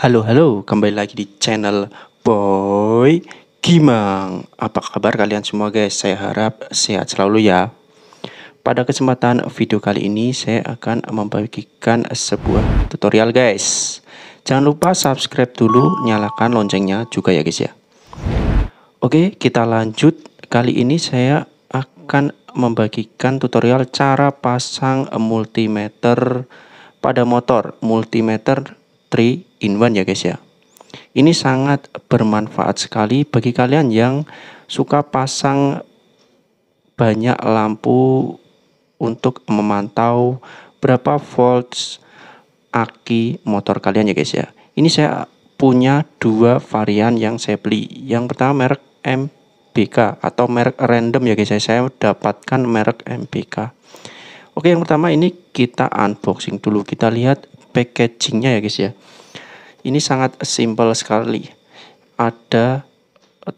Halo halo, kembali lagi di channel Boy Gimang. Apa kabar kalian semua guys? Saya harap sehat selalu ya. Pada kesempatan video kali ini saya akan membagikan sebuah tutorial guys. Jangan lupa subscribe dulu, nyalakan loncengnya juga ya guys ya. Oke, kita lanjut. Kali ini saya akan membagikan tutorial cara pasang multimeter pada motor multimeter 3 in one ya guys ya ini sangat bermanfaat sekali bagi kalian yang suka pasang banyak lampu untuk memantau berapa volts aki motor kalian ya guys ya ini saya punya dua varian yang saya beli yang pertama merek MBK atau merek random ya guys ya saya dapatkan merek MBK Oke yang pertama ini kita unboxing dulu kita lihat packagingnya ya guys ya ini sangat simpel sekali. Ada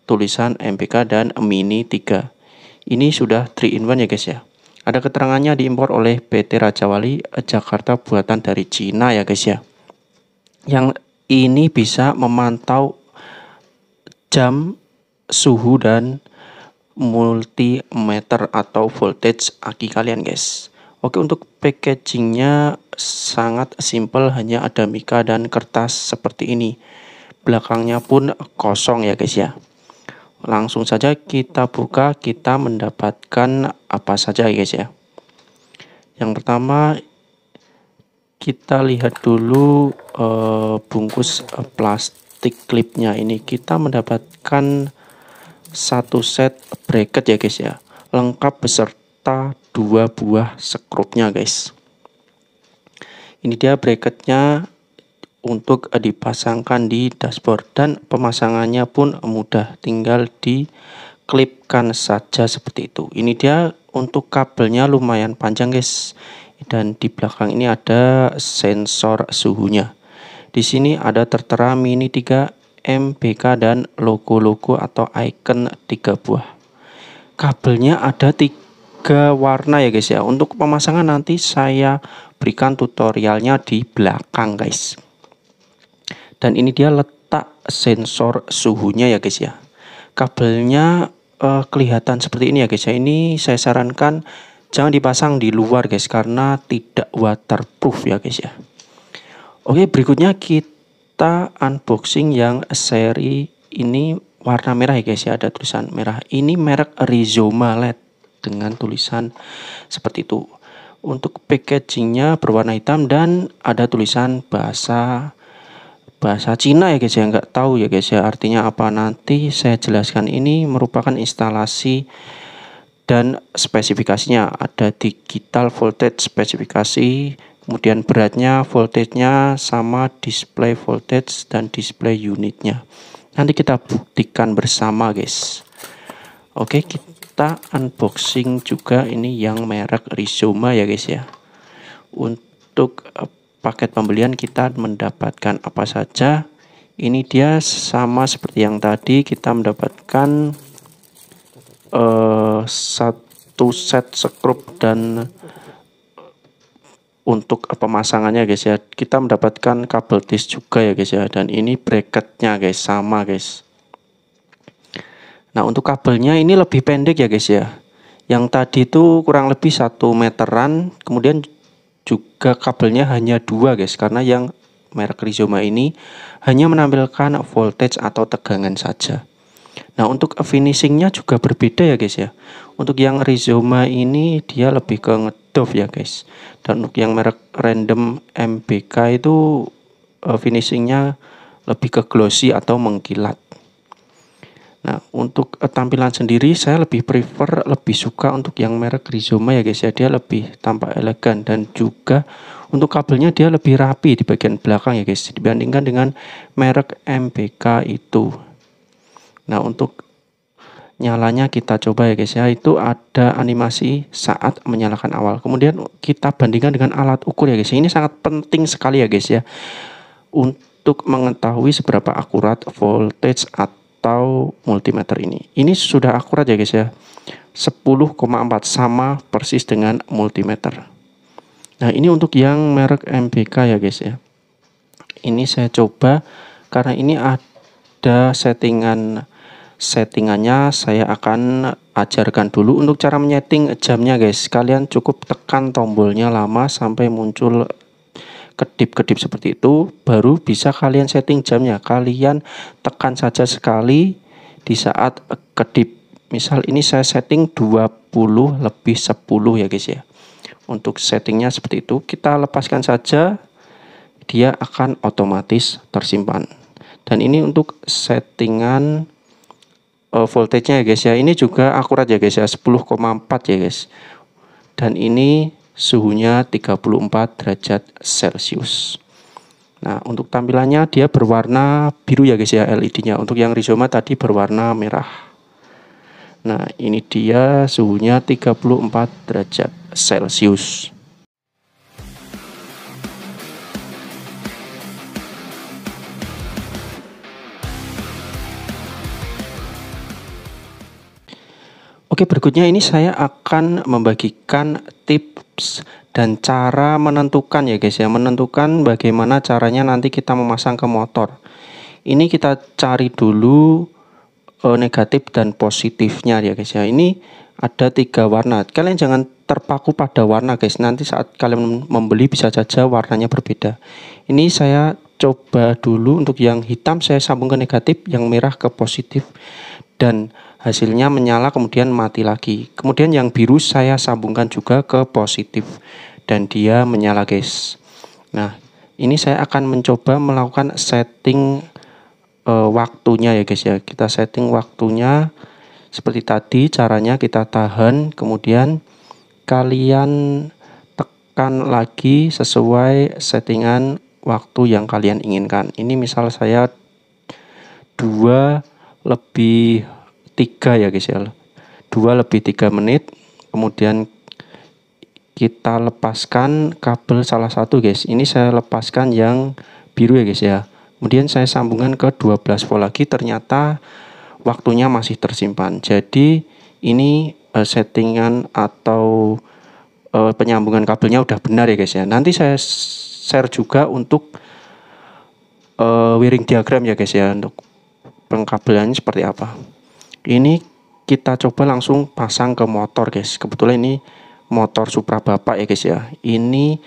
tulisan MPK dan Mini 3. Ini sudah 3 in 1 ya guys ya. Ada keterangannya diimpor oleh PT Raja Wali eh, Jakarta buatan dari Cina ya guys ya. Yang ini bisa memantau jam, suhu dan multimeter atau voltage aki kalian guys. Oke untuk packagingnya sangat simple hanya ada mika dan kertas seperti ini belakangnya pun kosong ya guys ya langsung saja kita buka kita mendapatkan apa saja ya guys ya yang pertama kita lihat dulu eh, bungkus plastik klipnya ini kita mendapatkan satu set bracket ya guys ya lengkap beserta serta dua buah sekrupnya guys ini dia bracketnya untuk dipasangkan di dashboard dan pemasangannya pun mudah tinggal di klipkan saja seperti itu ini dia untuk kabelnya lumayan panjang guys dan di belakang ini ada sensor suhunya di sini ada tertera mini 3 MBK dan logo-logo atau icon 3 buah kabelnya ada 3 tiga warna ya guys ya untuk pemasangan nanti saya berikan tutorialnya di belakang guys dan ini dia letak sensor suhunya ya guys ya kabelnya eh, kelihatan seperti ini ya guys ya ini saya sarankan jangan dipasang di luar guys karena tidak waterproof ya guys ya oke berikutnya kita unboxing yang seri ini warna merah ya guys ya ada tulisan merah ini merek Rizoma LED dengan tulisan seperti itu. Untuk packagingnya berwarna hitam dan ada tulisan bahasa bahasa Cina ya guys ya nggak tahu ya guys ya artinya apa nanti saya jelaskan ini merupakan instalasi dan spesifikasinya ada digital voltage spesifikasi kemudian beratnya voltage-nya sama display voltage dan display unitnya nanti kita buktikan bersama guys oke kita kita unboxing juga ini yang merek Rizoma ya guys ya untuk eh, paket pembelian kita mendapatkan apa saja ini dia sama seperti yang tadi kita mendapatkan uh, satu set sekrup dan eh, untuk pemasangannya guys ya kita mendapatkan kabel tis juga ya guys ya dan ini bracketnya guys sama guys Nah untuk kabelnya ini lebih pendek ya guys ya. Yang tadi itu kurang lebih satu meteran, kemudian juga kabelnya hanya dua guys karena yang merek Rizoma ini hanya menampilkan voltage atau tegangan saja. Nah untuk finishingnya juga berbeda ya guys ya. Untuk yang Rizoma ini dia lebih ke ngedove ya guys. Dan untuk yang merek random MBK itu eh, finishingnya lebih ke glossy atau mengkilat. Nah, untuk eh, tampilan sendiri saya lebih prefer, lebih suka untuk yang merek Rizoma ya guys ya. Dia lebih tampak elegan dan juga untuk kabelnya dia lebih rapi di bagian belakang ya guys dibandingkan dengan merek MPK itu. Nah, untuk nyalanya kita coba ya guys ya. Itu ada animasi saat menyalakan awal. Kemudian kita bandingkan dengan alat ukur ya guys. Ya. Ini sangat penting sekali ya guys ya. Untuk mengetahui seberapa akurat voltage atau atau multimeter ini. Ini sudah akurat ya guys ya. 10,4 sama persis dengan multimeter. Nah, ini untuk yang merek MBK ya guys ya. Ini saya coba karena ini ada settingan settingannya saya akan ajarkan dulu untuk cara menyeting jamnya guys. Kalian cukup tekan tombolnya lama sampai muncul kedip-kedip seperti itu baru bisa kalian setting jamnya kalian tekan saja sekali di saat kedip misal ini saya setting 20 lebih 10 ya guys ya untuk settingnya seperti itu kita lepaskan saja dia akan otomatis tersimpan dan ini untuk settingan uh, eh, voltage nya ya guys ya ini juga akurat ya guys ya 10,4 ya guys dan ini suhunya 34 derajat Celcius. Nah, untuk tampilannya dia berwarna biru ya guys ya LED-nya. Untuk yang rizoma tadi berwarna merah. Nah, ini dia suhunya 34 derajat Celcius. Oke, berikutnya ini saya akan membagikan tip tips dan cara menentukan ya guys ya, menentukan bagaimana caranya nanti kita memasang ke motor. Ini kita cari dulu uh, negatif dan positifnya ya guys ya. Ini ada tiga warna. Kalian jangan terpaku pada warna guys. Nanti saat kalian membeli bisa saja warnanya berbeda. Ini saya coba dulu untuk yang hitam saya sambung ke negatif, yang merah ke positif dan hasilnya menyala kemudian mati lagi. Kemudian yang biru saya sambungkan juga ke positif dan dia menyala guys. Nah, ini saya akan mencoba melakukan setting uh, waktunya ya guys ya. Kita setting waktunya seperti tadi caranya kita tahan kemudian kalian tekan lagi sesuai settingan waktu yang kalian inginkan. Ini misal saya 2 lebih tiga ya guys ya dua lebih tiga menit kemudian kita lepaskan kabel salah satu guys ini saya lepaskan yang biru ya guys ya kemudian saya sambungkan ke 12 volt lagi ternyata waktunya masih tersimpan jadi ini uh, settingan atau uh, penyambungan kabelnya udah benar ya guys ya nanti saya share juga untuk uh, wiring diagram ya guys ya untuk pengkabelannya seperti apa ini kita coba langsung pasang ke motor guys kebetulan ini motor Supra Bapak ya guys ya ini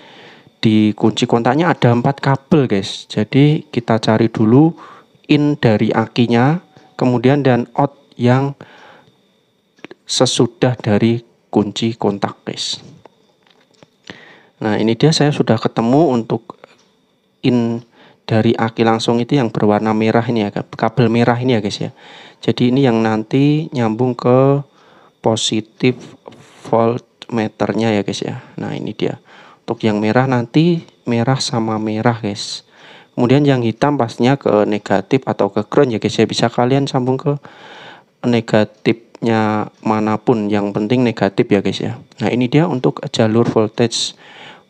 di kunci kontaknya ada empat kabel guys jadi kita cari dulu in dari akinya kemudian dan out yang sesudah dari kunci kontak guys nah ini dia saya sudah ketemu untuk in dari aki langsung itu yang berwarna merah ini ya kabel merah ini ya guys ya jadi ini yang nanti nyambung ke positif voltmeternya ya guys ya. Nah ini dia. Untuk yang merah nanti merah sama merah guys. Kemudian yang hitam pasnya ke negatif atau ke ground ya guys ya. Bisa kalian sambung ke negatifnya manapun. Yang penting negatif ya guys ya. Nah ini dia untuk jalur voltage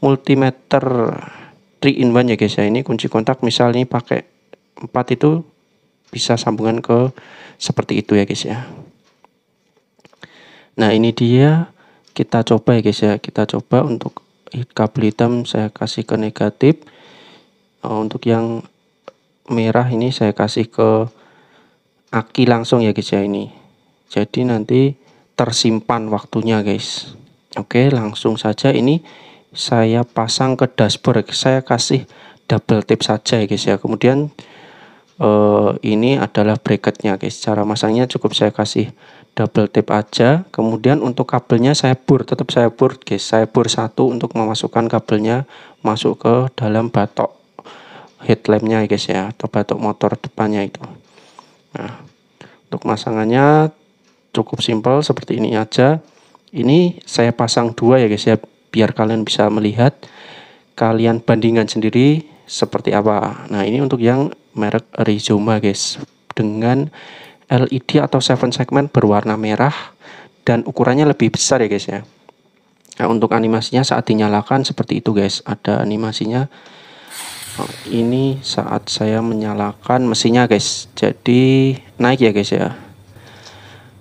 multimeter 3 in 1 ya guys ya. Ini kunci kontak misalnya pakai 4 itu bisa sambungan ke seperti itu ya guys ya nah ini dia kita coba ya guys ya kita coba untuk kabel hitam saya kasih ke negatif oh, untuk yang merah ini saya kasih ke aki langsung ya guys ya ini jadi nanti tersimpan waktunya guys oke langsung saja ini saya pasang ke dashboard ya, saya kasih double tip saja ya guys ya kemudian uh, ini adalah bracketnya guys cara masangnya cukup saya kasih double tip aja kemudian untuk kabelnya saya bur tetap saya bur guys saya bur satu untuk memasukkan kabelnya masuk ke dalam batok headlampnya guys ya atau batok motor depannya itu nah untuk masangannya cukup simpel seperti ini aja ini saya pasang dua ya guys ya biar kalian bisa melihat kalian bandingkan sendiri seperti apa nah ini untuk yang merek Rizoma guys dengan LED atau seven segment berwarna merah dan ukurannya lebih besar ya guys ya nah, untuk animasinya saat dinyalakan seperti itu guys ada animasinya oh, ini saat saya menyalakan mesinnya guys jadi naik ya guys ya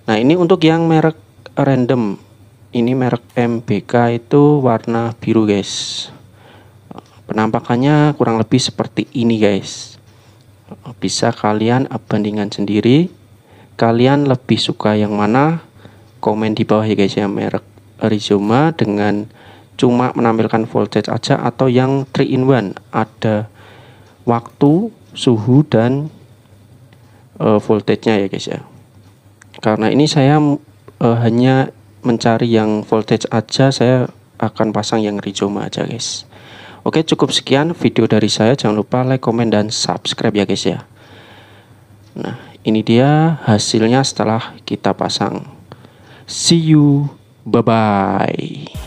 nah ini untuk yang merek random ini merek MBK itu warna biru guys penampakannya kurang lebih seperti ini guys bisa kalian bandingkan sendiri kalian lebih suka yang mana komen di bawah ya guys ya merek Rizoma dengan cuma menampilkan voltage aja atau yang 3 in 1 ada waktu suhu dan uh, voltage-nya ya guys ya karena ini saya uh, hanya mencari yang voltage aja saya akan pasang yang Rizoma aja guys Oke cukup sekian video dari saya jangan lupa like komen dan subscribe ya guys ya Nah ini dia hasilnya setelah kita pasang see you bye bye